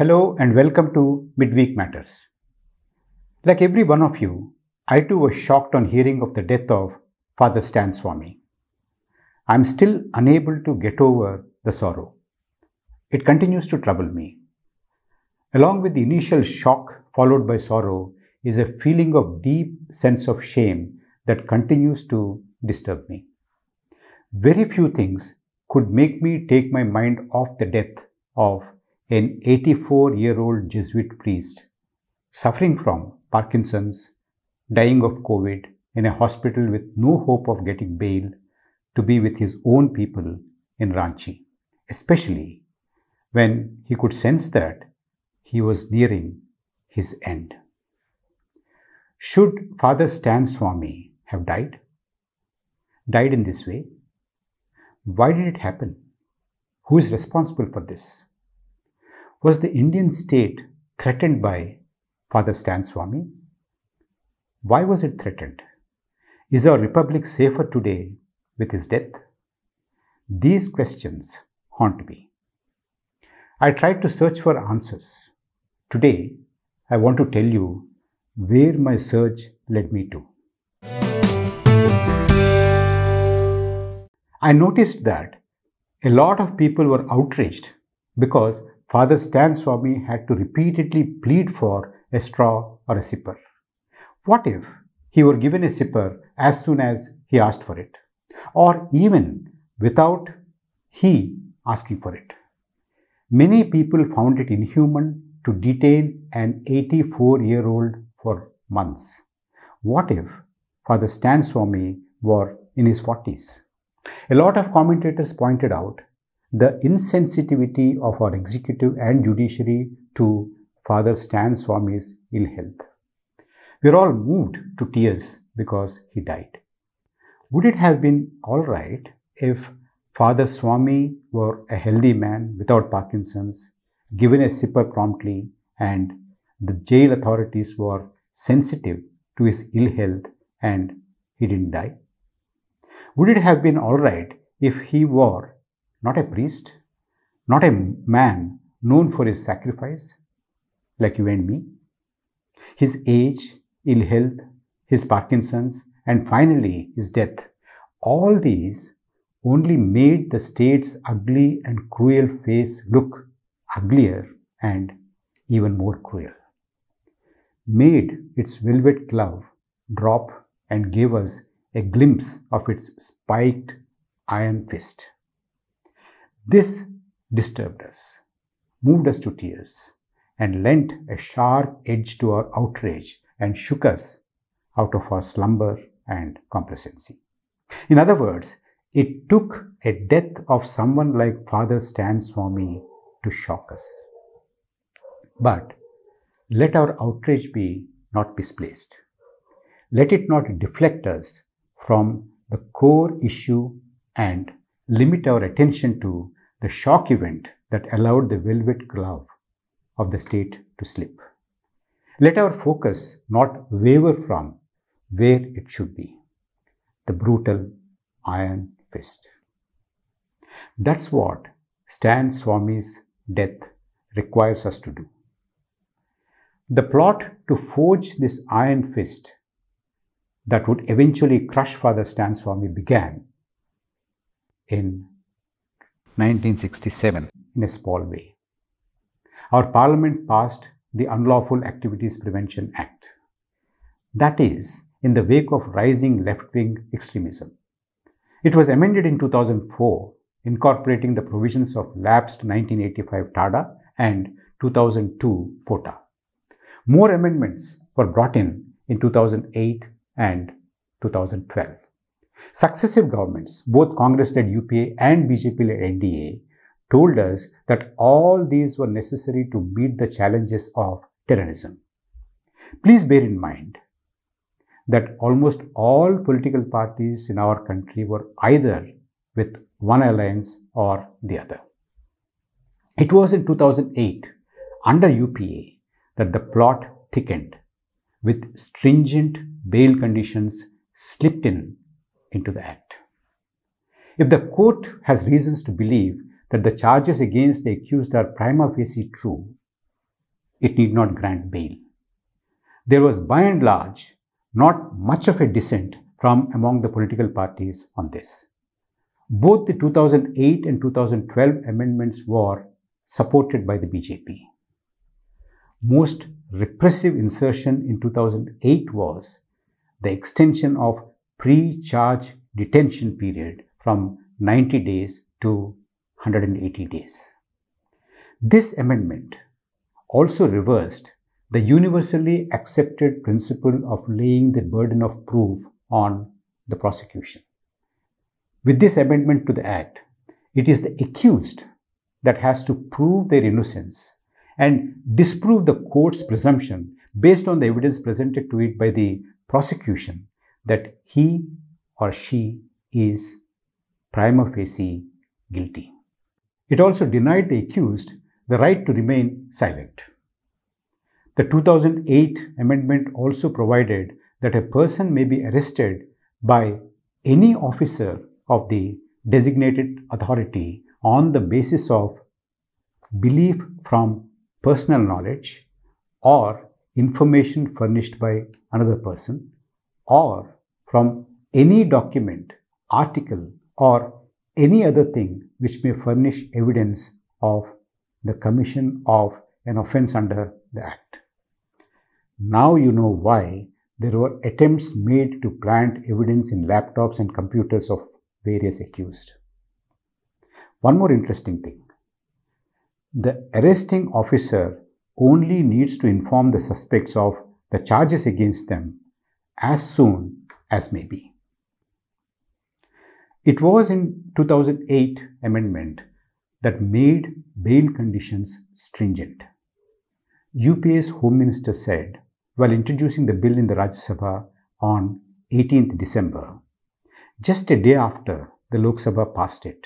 Hello and welcome to Midweek Matters. Like every one of you, I too was shocked on hearing of the death of Father Stan Swami. I'm still unable to get over the sorrow. It continues to trouble me. Along with the initial shock followed by sorrow is a feeling of deep sense of shame that continues to disturb me. Very few things could make me take my mind off the death of an 84 year old Jesuit priest suffering from Parkinson's, dying of COVID in a hospital with no hope of getting bail to be with his own people in Ranchi, especially when he could sense that he was nearing his end. Should Father Stan Swami have died? Died in this way? Why did it happen? Who is responsible for this? Was the Indian state threatened by Father Stan Swami? Why was it threatened? Is our republic safer today with his death? These questions haunt me. I tried to search for answers. Today, I want to tell you where my search led me to. I noticed that a lot of people were outraged because Father Stan Swami had to repeatedly plead for a straw or a sipper. What if he were given a sipper as soon as he asked for it, or even without he asking for it? Many people found it inhuman to detain an 84 year old for months. What if Father Stan Swami were in his 40s? A lot of commentators pointed out the insensitivity of our executive and judiciary to Father Stan Swami's ill health. We're all moved to tears because he died. Would it have been all right if Father Swami were a healthy man without Parkinson's, given a sipper promptly, and the jail authorities were sensitive to his ill health and he didn't die? Would it have been all right if he were not a priest, not a man known for his sacrifice, like you and me. His age, ill health, his Parkinson's, and finally his death. All these only made the state's ugly and cruel face look uglier and even more cruel. Made its velvet glove drop and gave us a glimpse of its spiked iron fist. This disturbed us, moved us to tears, and lent a sharp edge to our outrage and shook us out of our slumber and complacency. In other words, it took a death of someone like Father Stan for Me to shock us. But let our outrage be not misplaced. Let it not deflect us from the core issue and limit our attention to the shock event that allowed the velvet glove of the state to slip. Let our focus not waver from where it should be the brutal iron fist. That's what Stan Swami's death requires us to do. The plot to forge this iron fist that would eventually crush Father Stan Swami began in 1967 in a small way. Our parliament passed the Unlawful Activities Prevention Act. That is, in the wake of rising left wing extremism. It was amended in 2004, incorporating the provisions of lapsed 1985 TADA and 2002 FOTA. More amendments were brought in in 2008 and 2012. Successive governments, both Congress-led UPA and BJP-led NDA, told us that all these were necessary to meet the challenges of terrorism. Please bear in mind that almost all political parties in our country were either with one alliance or the other. It was in 2008, under UPA, that the plot thickened with stringent bail conditions slipped in into the act. If the court has reasons to believe that the charges against the accused are prima facie true, it need not grant bail. There was by and large not much of a dissent from among the political parties on this. Both the 2008 and 2012 amendments were supported by the BJP. Most repressive insertion in 2008 was the extension of pre-charge detention period from 90 days to 180 days. This amendment also reversed the universally accepted principle of laying the burden of proof on the prosecution. With this amendment to the Act, it is the accused that has to prove their innocence and disprove the court's presumption based on the evidence presented to it by the prosecution that he or she is prima facie guilty. It also denied the accused the right to remain silent. The 2008 amendment also provided that a person may be arrested by any officer of the designated authority on the basis of belief from personal knowledge or information furnished by another person or from any document, article or any other thing which may furnish evidence of the commission of an offence under the Act. Now you know why there were attempts made to plant evidence in laptops and computers of various accused. One more interesting thing. The arresting officer only needs to inform the suspects of the charges against them as soon as may be. It was in 2008 amendment that made bail conditions stringent. UPA's Home Minister said while introducing the bill in the Rajya Sabha on 18th December, just a day after the Lok Sabha passed it.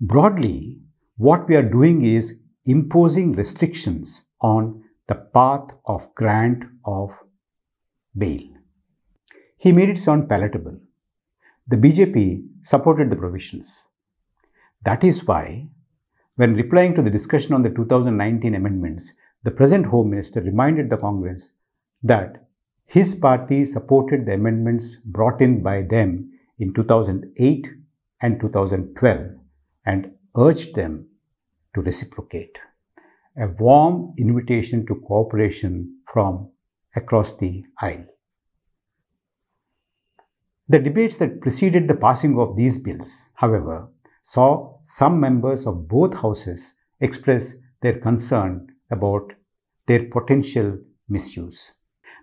Broadly, what we are doing is imposing restrictions on the path of grant of bail. He made it sound palatable. The BJP supported the provisions. That is why, when replying to the discussion on the 2019 amendments, the present Home Minister reminded the Congress that his party supported the amendments brought in by them in 2008 and 2012 and urged them to reciprocate. A warm invitation to cooperation from across the aisle. The debates that preceded the passing of these bills, however, saw some members of both houses express their concern about their potential misuse.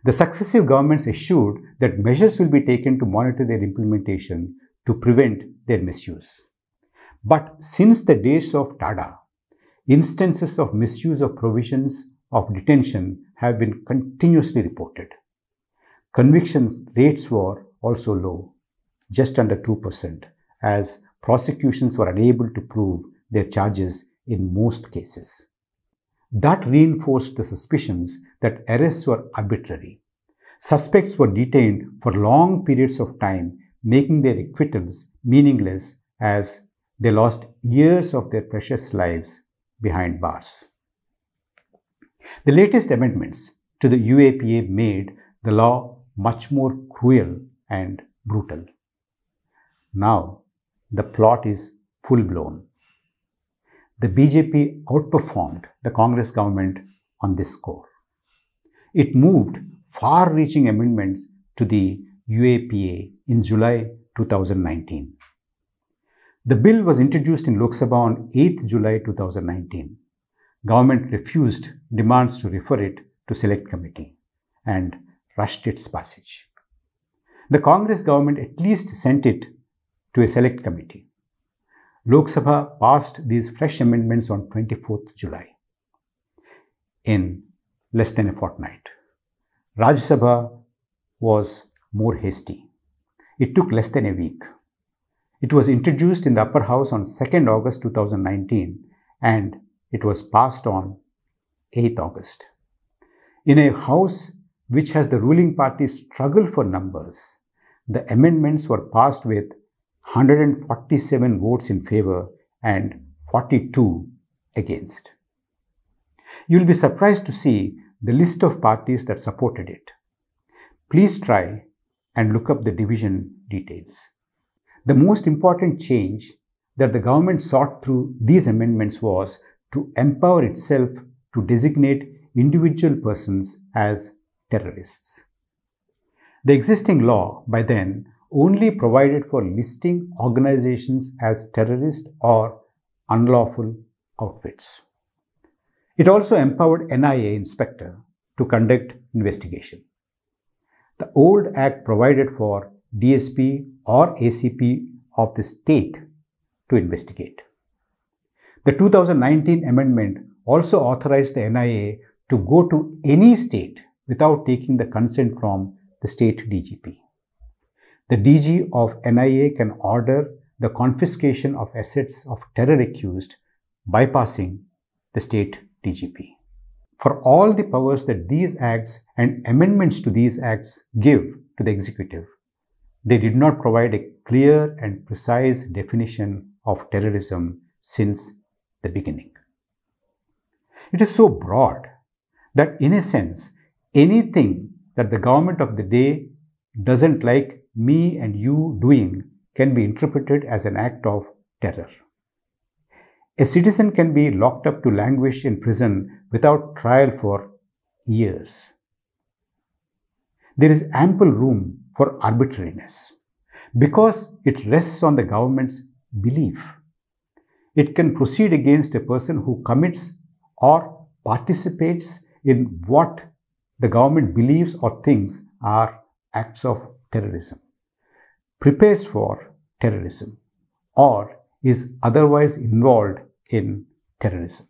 The successive governments assured that measures will be taken to monitor their implementation to prevent their misuse. But since the days of Tada, instances of misuse of provisions of detention have been continuously reported. Conviction rates were also low, just under 2%, as prosecutions were unable to prove their charges in most cases. That reinforced the suspicions that arrests were arbitrary. Suspects were detained for long periods of time, making their acquittals meaningless as they lost years of their precious lives behind bars. The latest amendments to the UAPA made the law much more cruel and brutal. Now the plot is full blown. The BJP outperformed the Congress government on this score. It moved far reaching amendments to the UAPA in July 2019. The bill was introduced in Lok Sabha on 8 July 2019. Government refused demands to refer it to select committee and rushed its passage. The Congress government at least sent it to a select committee. Lok Sabha passed these fresh amendments on 24th July in less than a fortnight. Raj Sabha was more hasty. It took less than a week. It was introduced in the upper house on 2nd August 2019 and it was passed on 8th August. In a house which has the ruling party struggle for numbers, the amendments were passed with 147 votes in favor and 42 against. You'll be surprised to see the list of parties that supported it. Please try and look up the division details. The most important change that the government sought through these amendments was to empower itself to designate individual persons as terrorists. The existing law by then only provided for listing organizations as terrorist or unlawful outfits. It also empowered NIA inspector to conduct investigation. The old act provided for DSP or ACP of the state to investigate. The 2019 amendment also authorized the NIA to go to any state without taking the consent from the state DGP. The DG of NIA can order the confiscation of assets of terror accused bypassing the state DGP. For all the powers that these acts and amendments to these acts give to the executive, they did not provide a clear and precise definition of terrorism since the beginning. It is so broad that, in a sense, anything that the government of the day doesn't like me and you doing can be interpreted as an act of terror. A citizen can be locked up to languish in prison without trial for years. There is ample room for arbitrariness because it rests on the government's belief. It can proceed against a person who commits or participates in what the government believes or thinks are acts of terrorism, prepares for terrorism, or is otherwise involved in terrorism.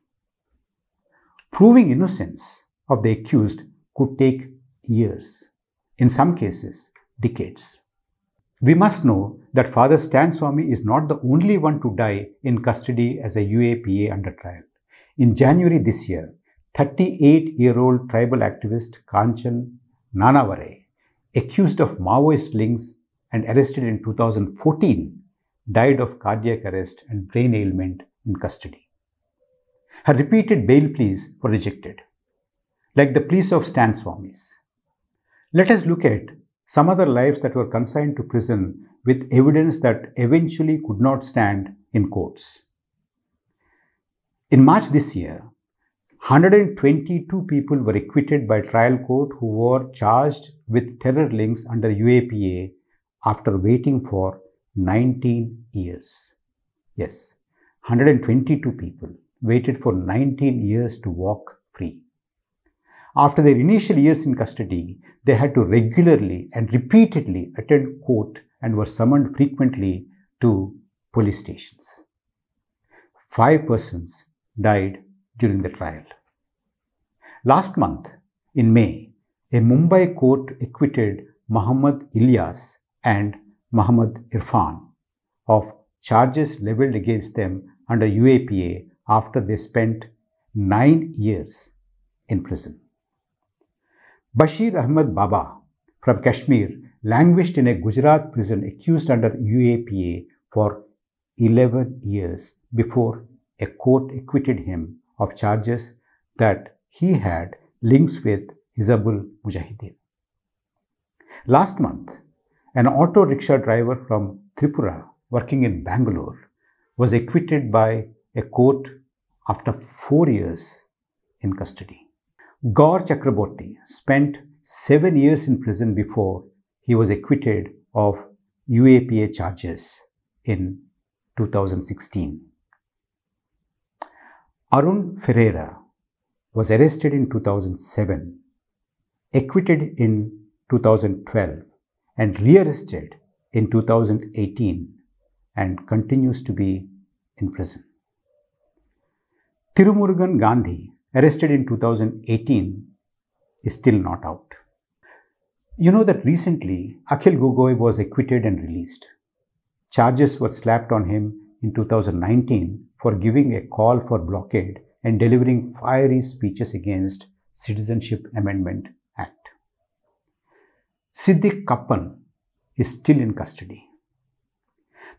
Proving innocence of the accused could take years, in some cases, decades. We must know that Father Stan Swami is not the only one to die in custody as a UAPA under trial. In January this year, 38 year old tribal activist Kanchan Nanavare, accused of Maoist links and arrested in 2014, died of cardiac arrest and brain ailment in custody. Her repeated bail pleas were rejected, like the pleas of Stan Swamis. Let us look at some other lives that were consigned to prison with evidence that eventually could not stand in courts. In March this year, 122 people were acquitted by trial court who were charged with terror links under UAPA after waiting for 19 years. Yes, 122 people waited for 19 years to walk free. After their initial years in custody, they had to regularly and repeatedly attend court and were summoned frequently to police stations. Five persons died during the trial. Last month, in May, a Mumbai court acquitted Muhammad Ilyas and Muhammad Irfan of charges leveled against them under UAPA after they spent nine years in prison. Bashir Ahmed Baba from Kashmir languished in a Gujarat prison accused under UAPA for 11 years before a court acquitted him of charges that he had links with Hizabul Mujahideen. Last month, an auto rickshaw driver from Tripura working in Bangalore was acquitted by a court after four years in custody. Gaur Chakraborty spent seven years in prison before he was acquitted of UAPA charges in 2016. Arun Ferreira was arrested in 2007, acquitted in 2012, and rearrested in 2018 and continues to be in prison. Tirumurugan Gandhi, arrested in 2018, is still not out. You know that recently Akhil Gogoi was acquitted and released. Charges were slapped on him in 2019 for giving a call for blockade and delivering fiery speeches against Citizenship Amendment Act. Siddiq Kappan is still in custody.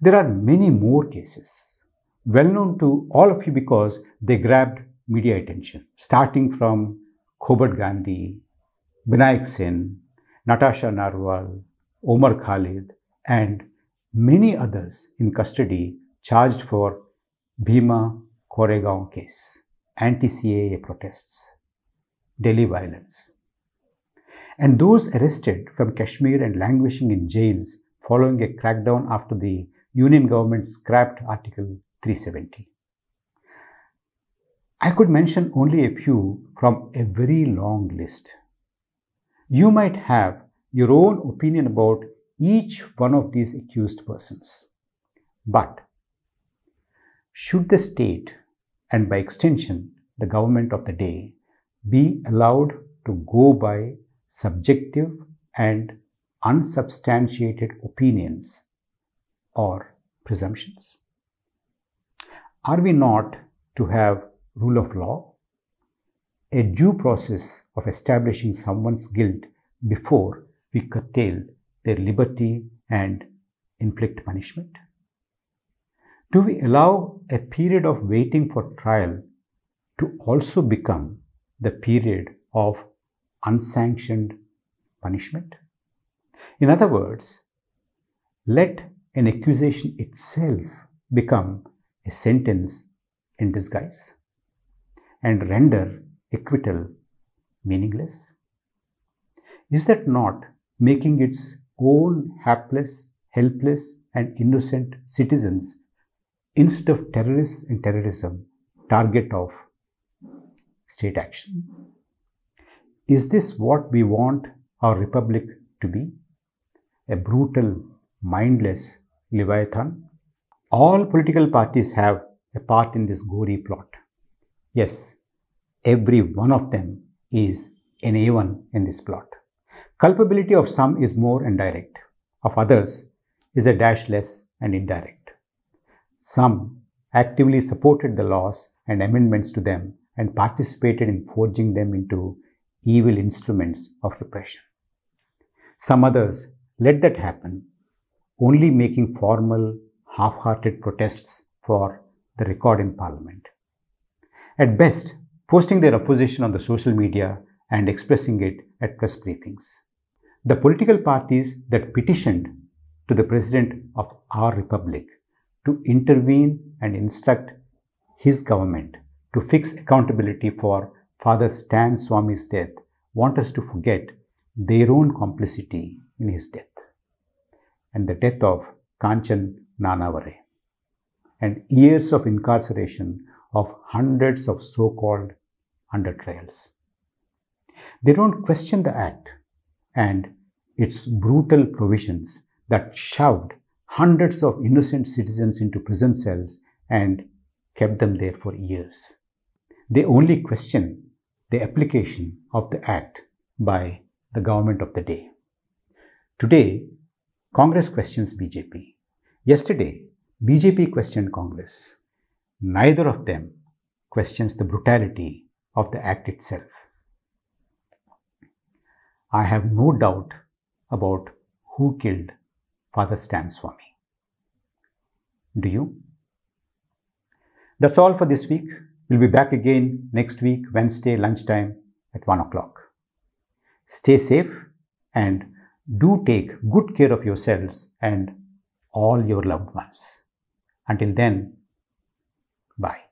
There are many more cases, well known to all of you because they grabbed media attention, starting from Khobat Gandhi, Binayak Sen, Natasha Narwal, Omar Khalid, and many others in custody charged for Bhima Koregaon case, anti CAA protests, Delhi violence. And those arrested from Kashmir and languishing in jails following a crackdown after the Union government scrapped Article 370. I could mention only a few from a very long list. You might have your own opinion about each one of these accused persons. But should the state, and by extension the government of the day, be allowed to go by subjective and unsubstantiated opinions or presumptions? Are we not to have rule of law, a due process of establishing someone's guilt before we curtail their liberty and inflict punishment? do we allow a period of waiting for trial to also become the period of unsanctioned punishment? In other words, let an accusation itself become a sentence in disguise and render acquittal meaningless? Is that not making its own hapless, helpless, and innocent citizens instead of terrorists and terrorism, target of state action? Is this what we want our republic to be? A brutal, mindless Leviathan? All political parties have a part in this gory plot. Yes, every one of them is an A1 in this plot. Culpability of some is more and direct, of others is a dash less and indirect. Some actively supported the laws and amendments to them and participated in forging them into evil instruments of repression. Some others let that happen, only making formal, half hearted protests for the record in Parliament. At best, posting their opposition on the social media and expressing it at press briefings. The political parties that petitioned to the President of our Republic to intervene and instruct his government to fix accountability for Father Stan Swami's death want us to forget their own complicity in his death and the death of Kanchan Nanavare and years of incarceration of hundreds of so called under trials. They don't question the act and its brutal provisions that shoved hundreds of innocent citizens into prison cells and kept them there for years. They only question the application of the act by the government of the day. Today, Congress questions BJP. Yesterday, BJP questioned Congress. Neither of them questions the brutality of the act itself. I have no doubt about who killed Father stands for me. Do you? That's all for this week. We'll be back again next week, Wednesday, lunchtime at 1 o'clock. Stay safe and do take good care of yourselves and all your loved ones. Until then, bye.